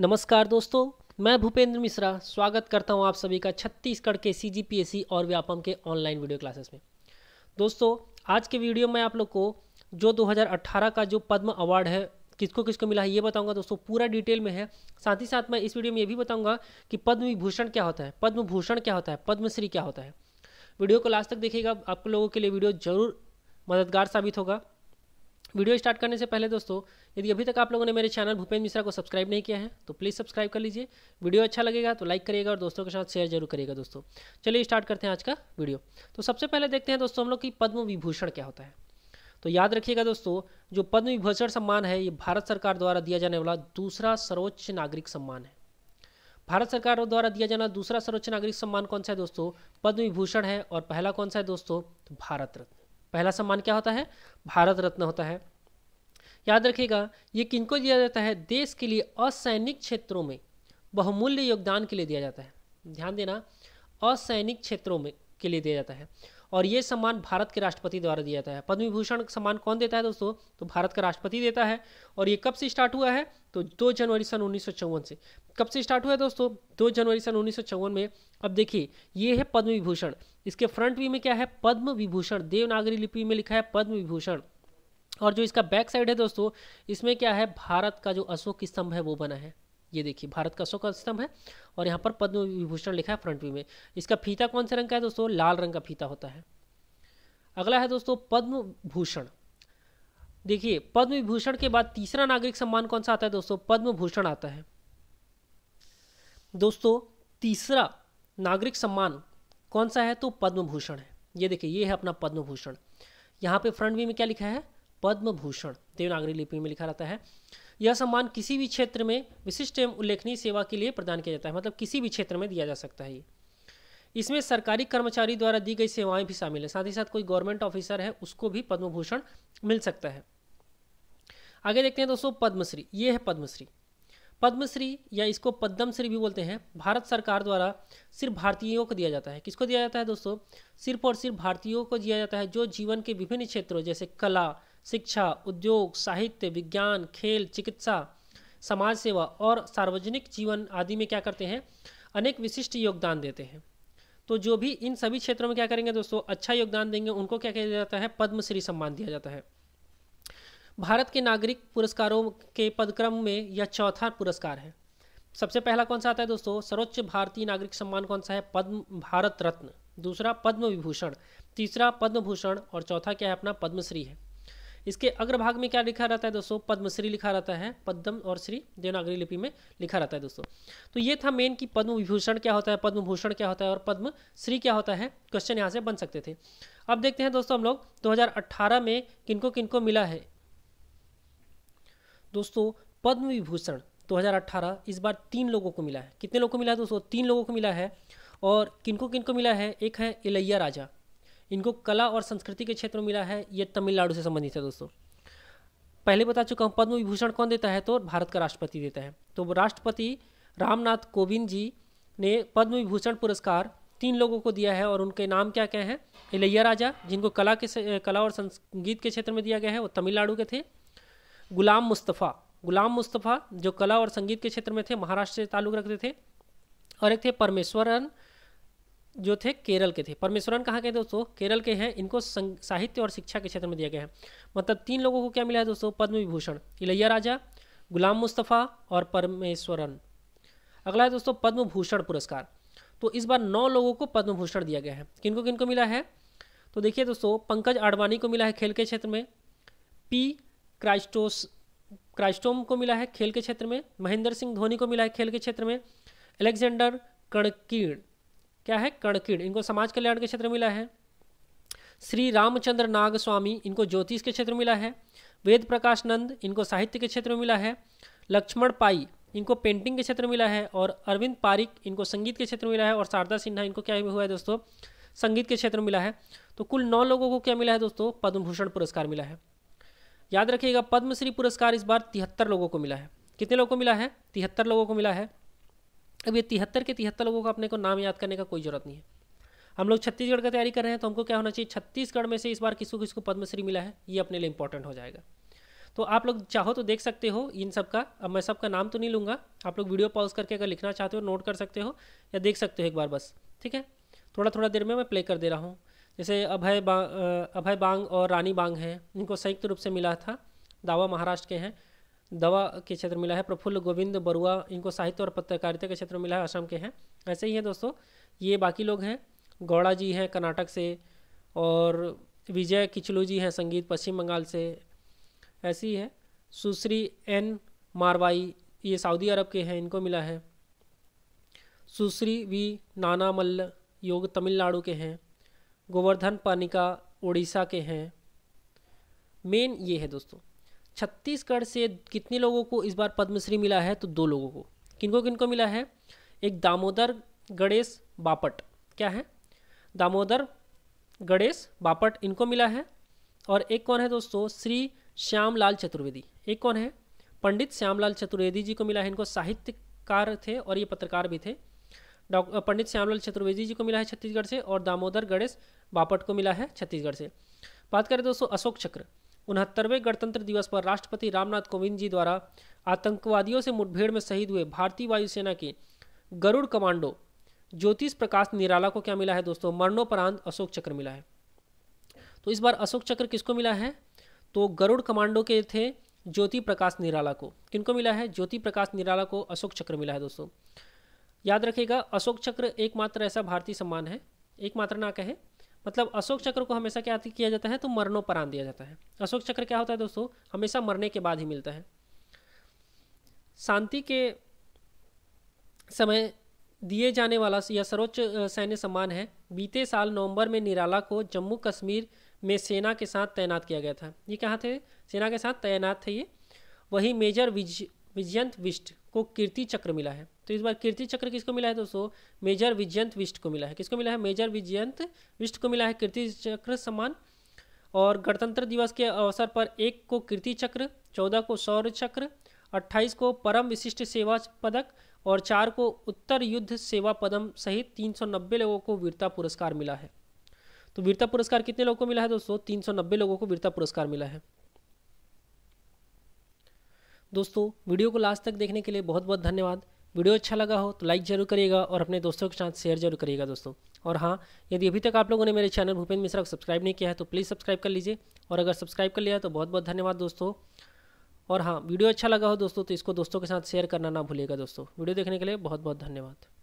नमस्कार दोस्तों मैं भूपेंद्र मिश्रा स्वागत करता हूं आप सभी का छत्तीसगढ़ के सी जी पी एस सी और व्यापम के ऑनलाइन वीडियो क्लासेस में दोस्तों आज के वीडियो में आप लोग को जो 2018 का जो पद्म अवार्ड है किसको किसको मिला है ये बताऊंगा दोस्तों पूरा डिटेल में है साथ ही साथ मैं इस वीडियो में ये भी बताऊँगा कि पद्म विभूषण क्या होता है पद्म भूषण क्या होता है पद्मश्री क्या होता है वीडियो को लास्ट तक देखिएगा आप लोगों के लिए वीडियो जरूर मददगार साबित होगा वीडियो स्टार्ट करने से पहले दोस्तों यदि अभी तक आप लोगों ने मेरे चैनल भूपेंद्र मिश्रा को सब्सक्राइब नहीं किया है तो प्लीज़ सब्सक्राइब कर लीजिए वीडियो अच्छा लगेगा तो लाइक करिएगा और दोस्तों के साथ शेयर जरूर करिएगा दोस्तों चलिए स्टार्ट करते हैं आज का वीडियो तो सबसे पहले देखते हैं दोस्तों हम लोग की पद्म विभूषण क्या होता है तो याद रखिएगा दोस्तों जो पद्म विभूषण सम्मान है ये भारत सरकार द्वारा दिया जाने वाला दूसरा सर्वोच्च नागरिक सम्मान है भारत सरकार द्वारा दिया जाना दूसरा सर्वोच्च नागरिक सम्मान कौन सा है दोस्तों पद्म विभूषण है और पहला कौन सा है दोस्तों भारत रत्न पहला सम्मान क्या होता है भारत रत्न होता है याद रखिएगा ये किनको दिया जाता है देश के लिए असैनिक क्षेत्रों में बहुमूल्य योगदान के लिए दिया जाता है ध्यान देना असैनिक क्षेत्रों में के लिए दिया जाता है और ये सम्मान भारत के राष्ट्रपति द्वारा दिया जाता है पद्म विभूषण सम्मान कौन देता है दोस्तों तो भारत का राष्ट्रपति देता है और ये कब से स्टार्ट हुआ है तो दो जनवरी सन उन्नीस से कब से स्टार्ट हुआ है दोस्तों दो जनवरी सन उन्नीस में अब देखिए ये है पद्म विभूषण इसके फ्रंट व्यू में क्या है पद्म विभूषण देवनागरी लिपि में लिखा है पद्म विभूषण और जो इसका बैक साइड है दोस्तों इसमें क्या है भारत का जो अशोक स्तंभ है वो बना है ये देखिए भारत का अशोक स्तंभ है और यहाँ पर पद्म विभूषण लिखा है फ्रंट व्यू में इसका फीता कौन से रंग का है दोस्तों लाल रंग का फीता होता है अगला है दोस्तों पद्म भूषण देखिए पद्म विभूषण के बाद तीसरा नागरिक सम्मान कौन सा आता है दोस्तों पद्म भूषण आता है दोस्तों तीसरा नागरिक सम्मान कौन सा है तो पद्म भूषण है ये देखिए ये है अपना पद्म भूषण यहाँ पे फ्रंट व्यू में क्या लिखा है पद्म भूषण देवनागरी लिपि में लिखा रहता है यह सम्मान किसी भी क्षेत्र में विशिष्ट एवं उल्लेखनीय सेवा के लिए प्रदान किया जाता है मतलब किसी भी क्षेत्र में दिया जा सकता है इसमें सरकारी कर्मचारी द्वारा दी गई सेवाएं भी शामिल है साथ ही साथ कोई गवर्नमेंट ऑफिसर है उसको भी पद्म भूषण मिल सकता है आगे देखते हैं दोस्तों पद्मश्री ये है पद्मश्री पद्मश्री या इसको पद्मश्री भी बोलते हैं भारत सरकार द्वारा सिर्फ भारतीयों को दिया जाता है किसको दिया जाता है दोस्तों सिर्फ और सिर्फ भारतीयों को दिया जाता है जो जीवन के विभिन्न क्षेत्रों जैसे कला शिक्षा उद्योग साहित्य विज्ञान खेल चिकित्सा समाज सेवा और सार्वजनिक जीवन आदि में क्या करते हैं अनेक विशिष्ट योगदान देते हैं तो जो भी इन सभी क्षेत्रों में क्या करेंगे दोस्तों अच्छा योगदान देंगे उनको क्या किया जाता है पद्मश्री सम्मान दिया जाता है भारत के नागरिक पुरस्कारों के पदक्रम में यह चौथा पुरस्कार है सबसे पहला कौन सा आता है दोस्तों सर्वोच्च भारतीय नागरिक सम्मान कौन सा है पद्म भारत रत्न दूसरा पद्म विभूषण तीसरा पद्म भूषण और चौथा क्या है अपना पद्मश्री है इसके अग्रभाग में क्या लिखा रहता है दोस्तों पद्मश्री लिखा रहता है पद्म और श्री देवनागरी लिपि में लिखा रहता है दोस्तों तो ये था मेन कि पद्म विभूषण क्या होता है पद्म भूषण क्या होता है और पद्म श्री क्या होता है क्वेश्चन यहाँ से बन सकते थे अब देखते हैं दोस्तों हम लोग दो में किनको किनको मिला है दोस्तों पद्म विभूषण 2018 इस बार तीन लोगों को मिला है कितने लोगों को मिला है दोस्तों तीन लोगों को मिला है और किनको किनको मिला है एक है इलैया राजा इनको कला और संस्कृति के क्षेत्र में मिला है ये तमिलनाडु से संबंधित है दोस्तों पहले बता चुका हूँ पद्म विभूषण कौन देता है तो भारत का राष्ट्रपति देता है तो राष्ट्रपति रामनाथ कोविंद जी ने पद्म विभूषण पुरस्कार तीन लोगों को दिया है और उनके नाम क्या क्या हैं इलैया राजा जिनको कला के कला और संगीत के क्षेत्र में दिया गया है वो तमिलनाडु के थे गुलाम मुस्तफ़ा गुलाम मुस्तफ़ा जो कला और संगीत के क्षेत्र में थे महाराष्ट्र से ताल्लुक़ रखते थे और एक थे परमेश्वरन जो थे केरल के थे परमेश्वरन कहाँ के दोस्तों केरल के हैं इनको साहित्य और शिक्षा के क्षेत्र में दिया गया है मतलब तीन लोगों को क्या मिला है दोस्तों पद्म विभूषण इलैया राजा गुलाम मुस्तफ़ा और परमेश्वरन अगला है दोस्तों पद्म भूषण पुरस्कार तो इस बार नौ लोगों को पद्म भूषण दिया गया है किनको किनको मिला है तो देखिए दोस्तों पंकज आडवाणी को मिला है खेल के क्षेत्र में पी क्राइस्टोस क्राइस्टोम को मिला है खेल के क्षेत्र में महेंद्र सिंह धोनी को मिला है खेल के क्षेत्र में एलेक्जेंडर कणकीर्ण क्या है कणकिड़ इनको समाज कल्याण के क्षेत्र मिला है श्री रामचंद्र नाग स्वामी इनको ज्योतिष के क्षेत्र मिला है वेद प्रकाश नंद इनको साहित्य के क्षेत्र में मिला है लक्ष्मण पाई इनको पेंटिंग के क्षेत्र में मिला है और अरविंद पारिक इनको संगीत के क्षेत्र में मिला है और शारदा सिन्हा इनको क्या हुआ है दोस्तों संगीत के क्षेत्र में मिला है तो कुल नौ लोगों को क्या मिला है दोस्तों पद्म भूषण पुरस्कार मिला है याद रखिएगा पद्मश्री पुरस्कार इस बार तिहत्तर लोगों को मिला है कितने लोगों को मिला है तिहत्तर लोगों को मिला है अब ये तिहत्तर के तिहत्तर लोगों का अपने को नाम याद करने का कोई ज़रूरत नहीं है हम लोग छत्तीसगढ़ का तैयारी कर रहे हैं तो हमको क्या होना चाहिए छत्तीसगढ़ में से इस बार किसको किसको पद्मश्री मिला है ये अपने लिए इंपॉर्टेंट हो जाएगा तो आप लोग चाहो तो देख सकते हो इन सब का अब मैं सबका नाम तो नहीं लूँगा आप लोग वीडियो पॉज करके अगर लिखना चाहते हो नोट कर सकते हो या देख सकते हो एक बार बस ठीक है थोड़ा थोड़ा देर में मैं प्ले कर दे रहा हूँ जैसे अभय बा अभय बांग और रानी बांग हैं इनको संयुक्त रूप से मिला था दावा महाराष्ट्र के हैं दवा के क्षेत्र मिला है प्रफुल्ल गोविंद बरुआ इनको साहित्य और पत्रकारिता के क्षेत्र मिला है असम के हैं ऐसे ही हैं दोस्तों ये बाकी लोग हैं गौड़ा जी हैं कर्नाटक से और विजय किचलू जी हैं संगीत पश्चिम बंगाल से ऐसी है सुश्री एन मारवाई ये सऊदी अरब के हैं इनको मिला है सुश्री वी नाना मल्ल योग तमिलनाडु के हैं गोवर्धन पानिका उड़ीसा के हैं मेन ये है दोस्तों छत्तीसगढ़ से कितने लोगों को इस बार पद्मश्री मिला है तो दो लोगों को किनको किनको मिला है एक दामोदर गणेश बापट क्या है दामोदर गणेश बापट इनको मिला है और एक कौन है दोस्तों श्री श्यामलाल चतुर्वेदी एक कौन है पंडित श्यामलाल चतुर्वेदी जी को मिला है इनको साहित्यकार थे और ये पत्रकार भी थे डॉक्टर पंडित श्यामलाल चतुर्वेदी जी को मिला है छत्तीसगढ़ से और दामोदर गणेश बापट को मिला है छत्तीसगढ़ से बात करें दोस्तों अशोक चक्र उनहत्तरवें गणतंत्र दिवस पर राष्ट्रपति रामनाथ कोविंद जी द्वारा आतंकवादियों से मुठभेड़ में शहीद हुए भारतीय वायुसेना के गरुड़ कमांडो ज्योतिष प्रकाश निराला को क्या मिला है दोस्तों मरणोपरांत अशोक चक्र मिला है तो इस बार अशोक चक्र किसको मिला है तो गरुड़ कमांडो के थे ज्योति प्रकाश निराला को किनको मिला है ज्योति प्रकाश निराला को अशोक चक्र मिला है दोस्तों याद रखिएगा अशोक चक्र एकमात्र ऐसा भारतीय सम्मान है एकमात्र ना कहें मतलब अशोक चक्र को हमेशा क्या किया जाता है तो मरणोपरांत दिया जाता है अशोक चक्र क्या होता है दोस्तों हमेशा मरने के बाद ही मिलता है शांति के समय दिए जाने वाला यह सर्वोच्च सैन्य सम्मान है बीते साल नवंबर में निराला को जम्मू कश्मीर में सेना के साथ तैनात किया गया था ये कहाँ थे सेना के साथ तैनात थे ये वही मेजर विज विजयंत विष्ट को कीर्ति चक्र मिला है तो इस बार कीर्ति चक्र किसको मिला है दोस्तों मेजर विजयंत विष्ट को मिला है किसको मिला है मेजर विजयंत विष्ट को मिला है कीर्ति चक्र सम्मान और गणतंत्र दिवस के अवसर पर एक को कीर्ति चक्र चौदह को शौर्य चक्र अट्ठाईस को परम विशिष्ट सेवा पदक और चार को उत्तर युद्ध सेवा पदम सहित 390 लोगों को वीरता पुरस्कार मिला है तो वीरता पुरस्कार कितने लोगों को मिला है दोस्तों 390 लोगों को वीरता पुरस्कार मिला है दोस्तों वीडियो को लास्ट तक देखने के लिए बहुत बहुत धन्यवाद वीडियो अच्छा लगा हो तो लाइक जरूर करिएगा और अपने दोस्तों के साथ शेयर जरूर करिएगा दोस्तों और हाँ यदि अभी तक आप लोगों ने मेरे चैनल भूपेंद्र मिश्रा को सब्सक्राइब नहीं किया है तो प्लीज़ सब्सक्राइब कर लीजिए और अगर सब्सक्राइब कर लिया तो बहुत बहुत धन्यवाद दोस्तों और हाँ वीडियो अच्छा लगा हो दोस्तों तो इसको दोस्तों के साथ शेयर करना ना भूलिएगा दोस्तों वीडियो देखने के लिए बहुत बहुत धन्यवाद